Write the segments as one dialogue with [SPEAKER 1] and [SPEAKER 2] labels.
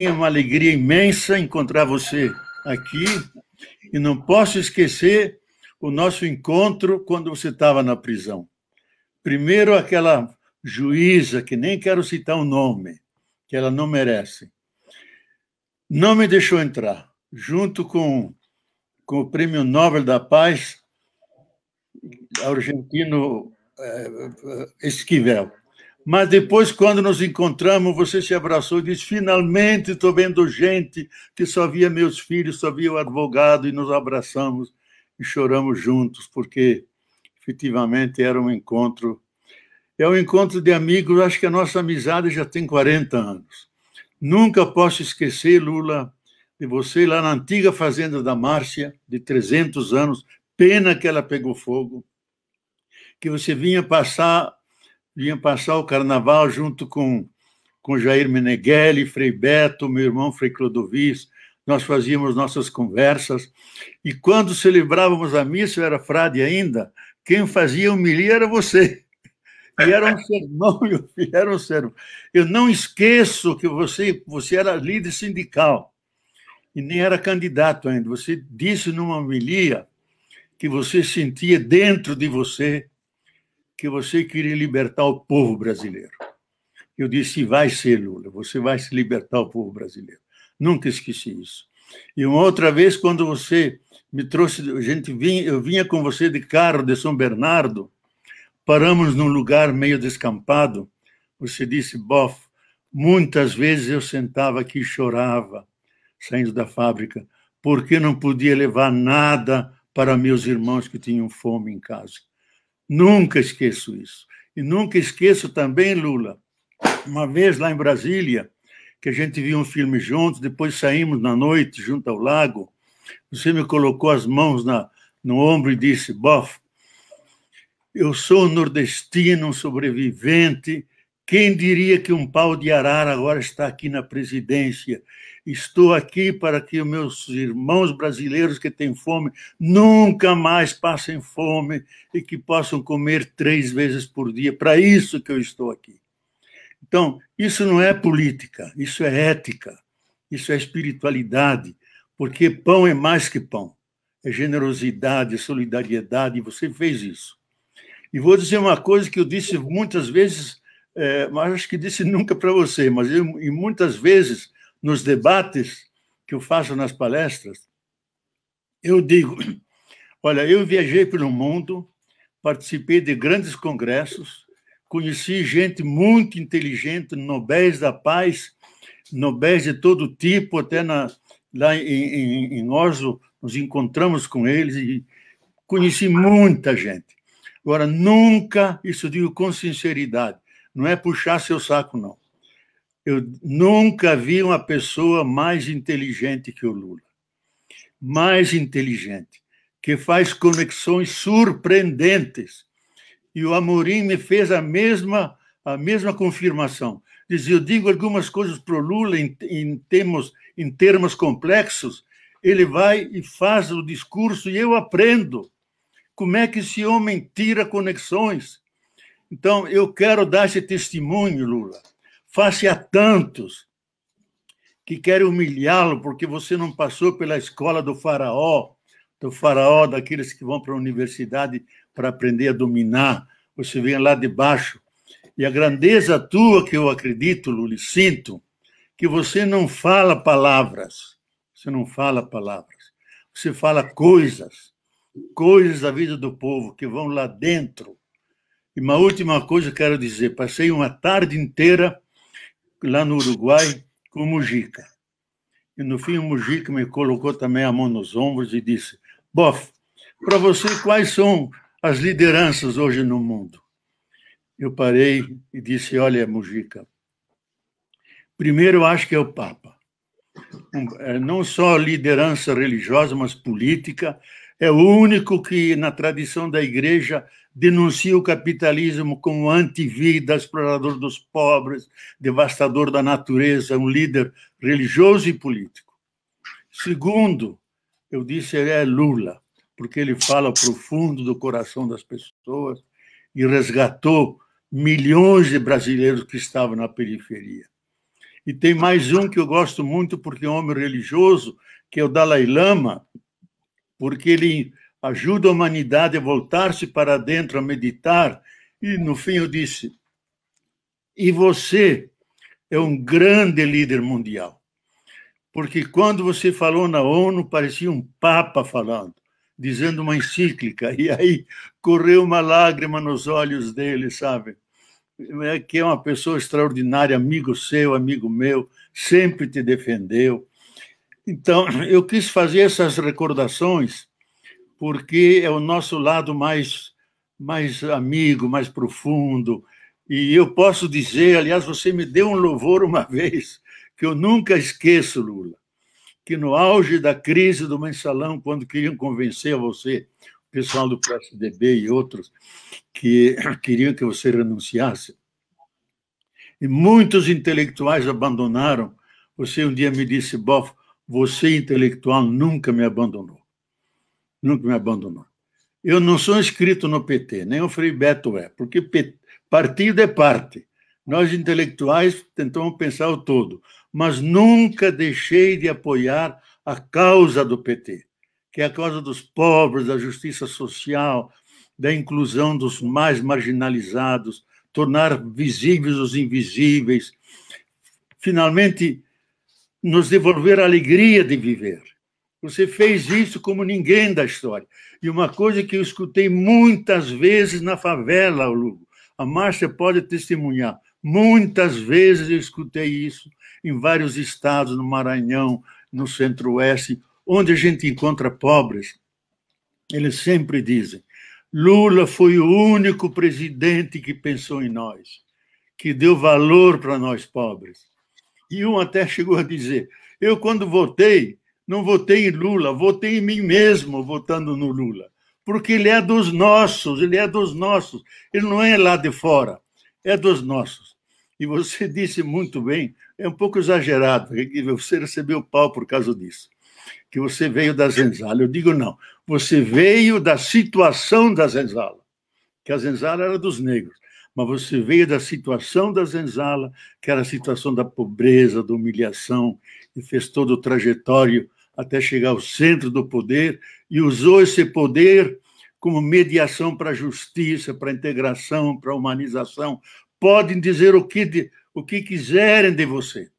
[SPEAKER 1] Tenho é uma alegria imensa encontrar você aqui e não posso esquecer o nosso encontro quando você estava na prisão. Primeiro, aquela juíza, que nem quero citar o nome, que ela não merece, não me deixou entrar, junto com, com o Prêmio Nobel da Paz argentino eh, eh, Esquivel. Mas depois, quando nos encontramos, você se abraçou e disse: finalmente estou vendo gente que só via meus filhos, só via o advogado, e nos abraçamos e choramos juntos, porque efetivamente era um encontro. É um encontro de amigos, acho que a nossa amizade já tem 40 anos. Nunca posso esquecer, Lula, de você lá na antiga fazenda da Márcia, de 300 anos, pena que ela pegou fogo, que você vinha passar vinha passar o carnaval junto com, com Jair Meneghelli, Frei Beto, meu irmão Frei Clodovis, nós fazíamos nossas conversas, e quando celebrávamos a missa, eu era frade ainda, quem fazia humilha era você. E era um sermão, meu filho, era um sermão. Eu não esqueço que você, você era líder sindical e nem era candidato ainda. Você disse numa humilha que você sentia dentro de você que você queria libertar o povo brasileiro. Eu disse: vai ser, Lula, você vai se libertar o povo brasileiro. Nunca esqueci isso. E uma outra vez, quando você me trouxe, a gente vinha, eu vinha com você de carro de São Bernardo, paramos num lugar meio descampado. Você disse, bof, muitas vezes eu sentava aqui e chorava, saindo da fábrica, porque não podia levar nada para meus irmãos que tinham fome em casa. Nunca esqueço isso. E nunca esqueço também, Lula, uma vez lá em Brasília, que a gente viu um filme juntos, depois saímos na noite junto ao lago, você me colocou as mãos na, no ombro e disse: Bof, eu sou nordestino, um sobrevivente. Quem diria que um pau de arara agora está aqui na presidência? Estou aqui para que os meus irmãos brasileiros que têm fome nunca mais passem fome e que possam comer três vezes por dia. Para isso que eu estou aqui. Então, isso não é política, isso é ética, isso é espiritualidade, porque pão é mais que pão. É generosidade, é solidariedade, e você fez isso. E vou dizer uma coisa que eu disse muitas vezes, é, mas acho que disse nunca para você, mas eu, e muitas vezes nos debates que eu faço nas palestras, eu digo: olha, eu viajei pelo mundo, participei de grandes congressos, conheci gente muito inteligente, nobéis da paz, nobéis de todo tipo, até na, lá em, em, em Oslo nos encontramos com eles e conheci muita gente. Agora, nunca, isso digo com sinceridade, não é puxar seu saco, não. Eu nunca vi uma pessoa mais inteligente que o Lula. Mais inteligente, que faz conexões surpreendentes. E o Amorim me fez a mesma a mesma confirmação. Diz, eu digo algumas coisas para o Lula em, em, termos, em termos complexos, ele vai e faz o discurso e eu aprendo. Como é que esse homem tira conexões? Então, eu quero dar esse testemunho, Lula face a tantos que querem humilhá-lo porque você não passou pela escola do faraó, do faraó, daqueles que vão para a universidade para aprender a dominar. Você vem lá de baixo. E a grandeza tua, que eu acredito, Luli, sinto, que você não fala palavras. Você não fala palavras. Você fala coisas. Coisas da vida do povo que vão lá dentro. E uma última coisa que quero dizer. Passei uma tarde inteira lá no Uruguai com o Mujica. E no fim o Mujica me colocou também a mão nos ombros e disse: Bof para você, quais são as lideranças hoje no mundo? Eu parei e disse: Olha, Mujica, primeiro eu acho que é o Papa. É, não só liderança religiosa, mas política, é o único que, na tradição da igreja, denuncia o capitalismo como antivida, explorador dos pobres, devastador da natureza, um líder religioso e político. Segundo, eu disse, é Lula, porque ele fala profundo do coração das pessoas e resgatou milhões de brasileiros que estavam na periferia. E tem mais um que eu gosto muito, porque é um homem religioso, que é o Dalai Lama, porque ele ajuda a humanidade a voltar-se para dentro, a meditar. E no fim eu disse: e você é um grande líder mundial. Porque quando você falou na ONU, parecia um papa falando, dizendo uma encíclica, e aí correu uma lágrima nos olhos dele, sabe? É que é uma pessoa extraordinária, amigo seu, amigo meu, sempre te defendeu então, eu quis fazer essas recordações porque é o nosso lado mais, mais amigo, mais profundo. E eu posso dizer, aliás, você me deu um louvor uma vez, que eu nunca esqueço, Lula, que no auge da crise do mensalão, quando queriam convencer você, o pessoal do PSDB e outros, que queriam que você renunciasse, e muitos intelectuais abandonaram. Você um dia me disse, Bofo, você, intelectual, nunca me abandonou. Nunca me abandonou. Eu não sou inscrito no PT, nem o Frei Beto é, porque partido é parte. Nós, intelectuais, tentamos pensar o todo, mas nunca deixei de apoiar a causa do PT, que é a causa dos pobres, da justiça social, da inclusão dos mais marginalizados, tornar visíveis os invisíveis, finalmente nos devolver a alegria de viver. Você fez isso como ninguém da história. E uma coisa que eu escutei muitas vezes na favela, Lugo, a Márcia pode testemunhar. Muitas vezes eu escutei isso em vários estados, no Maranhão, no Centro-Oeste, onde a gente encontra pobres. Eles sempre dizem: Lula foi o único presidente que pensou em nós, que deu valor para nós pobres. E um até chegou a dizer: eu, quando votei, não votei em Lula, votei em mim mesmo votando no Lula, porque ele é dos nossos, ele é dos nossos, ele não é lá de fora, é dos nossos. E você disse muito bem, é um pouco exagerado, é você recebeu pau por causa disso, que você veio da Zenzala. Eu digo não, você veio da situação da Zenzala, que a Zenzala era dos negros mas você veio da situação da senzala, que era a situação da pobreza, da humilhação, e fez todo o trajetório até chegar ao centro do poder e usou esse poder como mediação para a justiça, para a integração, para a humanização. Podem dizer o que, de, o que quiserem de você,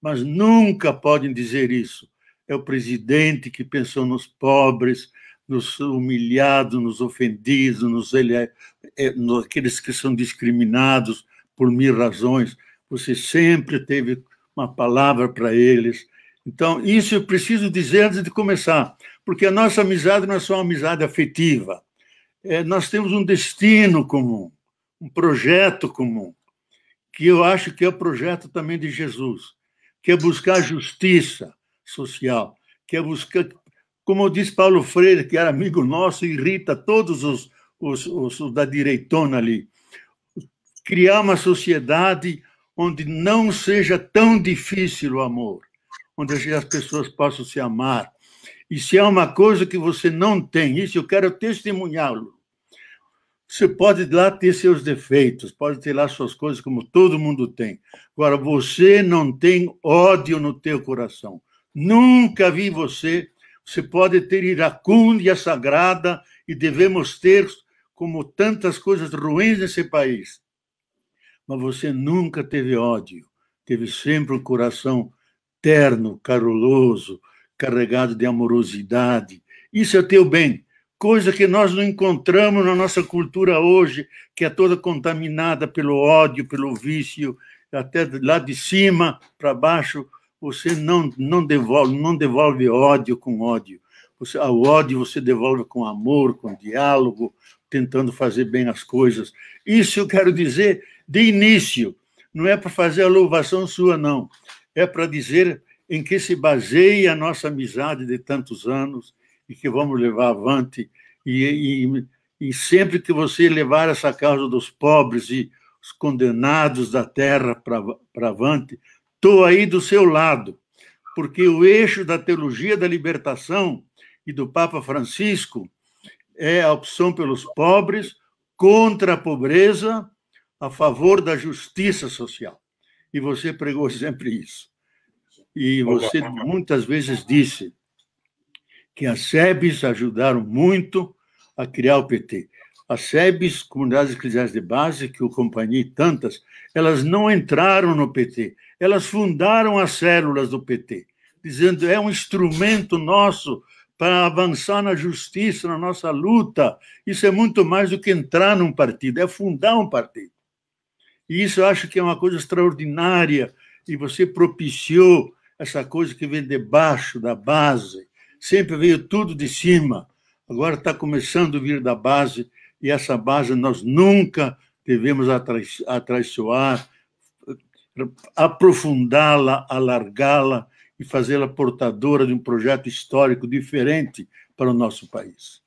[SPEAKER 1] mas nunca podem dizer isso. É o presidente que pensou nos pobres, nos humilhados, nos ofendidos, nos, ele, é, é aqueles que são discriminados por mil razões. Você sempre teve uma palavra para eles. Então, isso eu preciso dizer antes de começar, porque a nossa amizade não é só uma amizade afetiva. É, nós temos um destino comum, um projeto comum, que eu acho que é o projeto também de Jesus, que é buscar justiça social, que é buscar como diz Paulo Freire, que era amigo nosso, irrita todos os, os, os, os da direitona ali. Criar uma sociedade onde não seja tão difícil o amor, onde as pessoas possam se amar. E se há é uma coisa que você não tem, isso eu quero testemunhá-lo. Você pode lá ter seus defeitos, pode ter lá suas coisas, como todo mundo tem. Agora, você não tem ódio no teu coração. Nunca vi você se pode ter iracúndia sagrada e devemos ter como tantas coisas ruins nesse país. Mas você nunca teve ódio, teve sempre um coração terno, caruloso, carregado de amorosidade. Isso é teu bem, coisa que nós não encontramos na nossa cultura hoje, que é toda contaminada pelo ódio, pelo vício, até lá de cima para baixo você não, não, devolve, não devolve ódio com ódio. Você, ódio você devolve com amor, com diálogo, tentando fazer bem as coisas. Isso eu quero dizer de início. Não é para fazer a louvação sua, não. É para dizer em que se baseia a nossa amizade de tantos anos e que vamos levar avante. E, e, e sempre que você levar essa causa dos pobres e os condenados da terra para avante, Estou aí do seu lado, porque o eixo da teologia da libertação e do Papa Francisco é a opção pelos pobres, contra a pobreza, a favor da justiça social. E você pregou sempre isso. E você muitas vezes disse que as SEBs ajudaram muito a criar o PT. As SEBs, comunidades eclesiais de base, que eu acompanhei tantas, elas não entraram no PT, elas fundaram as células do PT, dizendo é um instrumento nosso para avançar na justiça, na nossa luta. Isso é muito mais do que entrar num partido, é fundar um partido. E isso eu acho que é uma coisa extraordinária, e você propiciou essa coisa que vem debaixo da base. Sempre veio tudo de cima, agora está começando a vir da base e essa base nós nunca devemos atraiçoar, aprofundá-la, alargá-la e fazê-la portadora de um projeto histórico diferente para o nosso país.